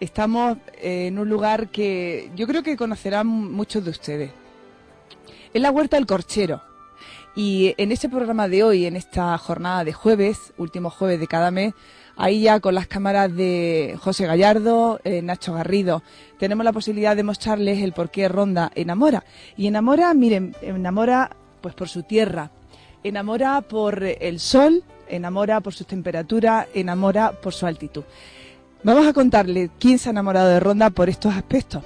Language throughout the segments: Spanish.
estamos en un lugar que yo creo que conocerán muchos de ustedes. Es la Huerta del Corchero. Y en este programa de hoy, en esta jornada de jueves, último jueves de cada mes, ahí ya con las cámaras de José Gallardo, eh, Nacho Garrido, tenemos la posibilidad de mostrarles el por qué Ronda enamora. Y enamora, miren, enamora pues por su tierra, enamora por el sol, enamora por sus temperaturas, enamora por su altitud. Vamos a contarle quién se ha enamorado de Ronda por estos aspectos.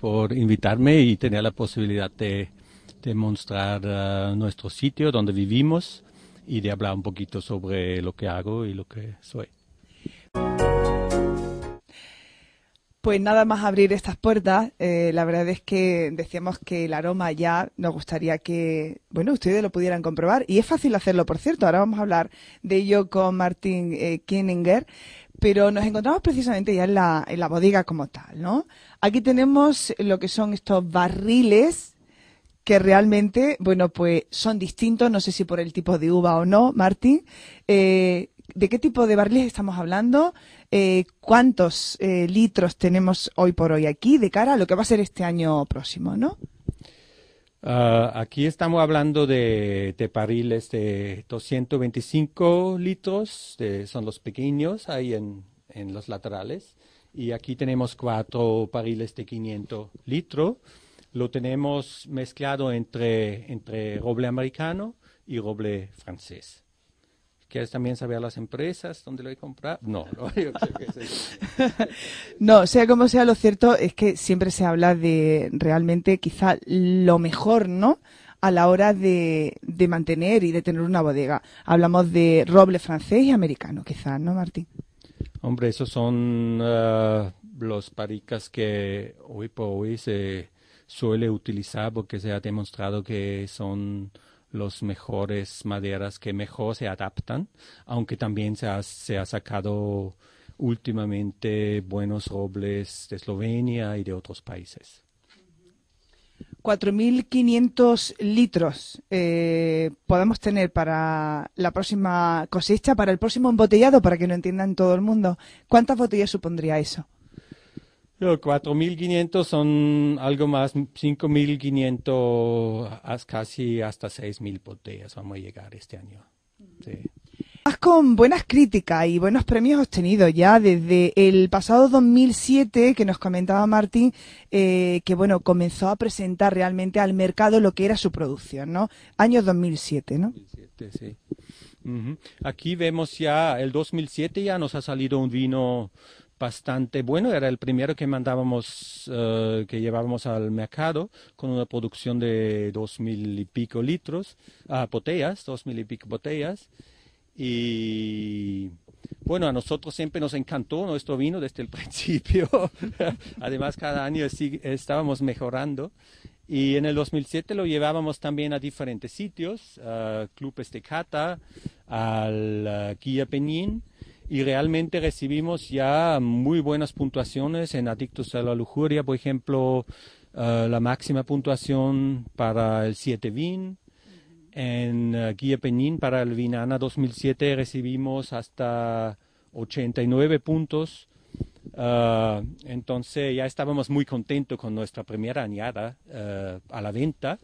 por invitarme y tener la posibilidad de, mostrar eh, nuestro sitio donde vivimos y de hablar un poquito sobre lo que hago y lo que soy. Pues nada más abrir estas puertas, eh, la verdad es que decíamos que el aroma ya nos gustaría que, bueno, ustedes lo pudieran comprobar y es fácil hacerlo, por cierto. Ahora vamos a hablar de ello con Martín eh, Kieninger, pero nos encontramos precisamente ya en la, en la bodega como tal, ¿no? Aquí tenemos lo que son estos barriles que realmente, bueno, pues son distintos, no sé si por el tipo de uva o no, Martín. Eh, ¿De qué tipo de barriles estamos hablando? Eh, ¿Cuántos eh, litros tenemos hoy por hoy aquí de cara a lo que va a ser este año próximo, no? Ah, aquí estamos hablando de, de, barriles de 225 litros, son los pequeños ahí en, en, los laterales. Y aquí tenemos cuatro barriles de 500 litros lo tenemos mezclado entre, entre roble americano y roble francés. ¿Quieres también saber las empresas donde lo he comprado? No, no, yo no, sea como sea, lo cierto es que siempre se habla de realmente quizá lo mejor, ¿no? a la hora de, de, mantener y de tener una bodega. Hablamos de roble francés y americano, quizá, ¿no, Martín? Hombre, esos son eh, los paricas que hoy por hoy se, suele utilizar porque se ha demostrado que son las mejores maderas que mejor se adaptan, aunque también se ha, sacado últimamente buenos robles de Eslovenia y de otros países. 4.500 litros eh, podemos tener para la próxima cosecha, para el próximo embotellado, para que lo entiendan todo el mundo. ¿Cuántas botellas supondría eso? 4.500 son algo más, 5.500, ah, casi hasta 6.000 botellas vamos a llegar este año. Sí. con buenas críticas y buenos premios obtenidos ya desde el pasado 2007 que nos comentaba Martín, eh, que bueno, comenzó a presentar realmente al mercado lo que era su producción, ¿no? Año 2007, ¿no? 2007, sí. Aquí vemos ya, el 2007 ya nos ha salido un vino bastante bueno. Era el primero que mandábamos, eh, que llevábamos al mercado con una producción de dos mil y pico litros, a ah, botellas, dos mil y pico botellas. Y bueno, a nosotros siempre nos encantó nuestro vino desde el principio. Además, cada año estábamos mejorando. Y en el 2007 lo llevábamos también a diferentes sitios, a clubes de cata, al Guía Peñín y realmente recibimos ya muy buenas puntuaciones en Adictos a la Lujuria, por ejemplo, eh, la máxima puntuación para el 7 Vin. En uh, eh, Guía para el Vinana 2007 recibimos hasta 89 puntos. Eh, entonces ya estábamos muy contentos con nuestra primera añada a la venta.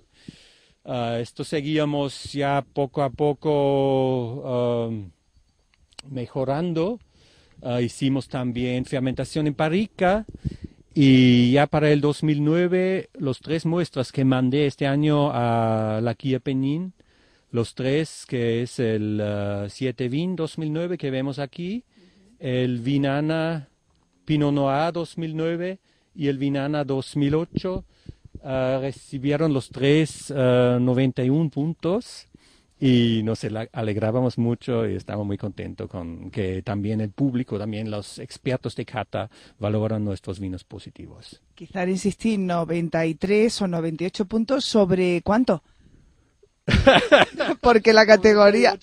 esto seguíamos ya poco a poco mejorando. Ah, hicimos también fermentación en Parica y ya para el 2009 los tres muestras que mandé este año a la Kia Peñín, los tres que es el 7 ah, Vin 2009 que vemos aquí, el Vinana Pinonoa 2009 y el Vinana 2008 ah, recibieron los tres 91 puntos y nos alegrábamos mucho y estábamos muy contentos con que también el público, también los expertos de cata valoran nuestros vinos positivos. Quizá insistir 93 o 98 puntos sobre cuánto? Porque la categoría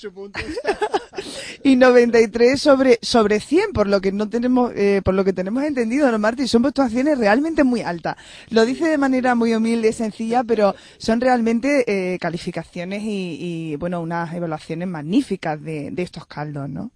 y 93 sobre, sobre 100, por lo que no tenemos, eh, por lo que tenemos entendido, ¿no, Marti? Son puntuaciones realmente muy altas. Lo dice de manera muy humilde, y sencilla, pero son realmente eh, calificaciones y, y, bueno, unas evaluaciones magníficas de, de estos caldos, ¿no?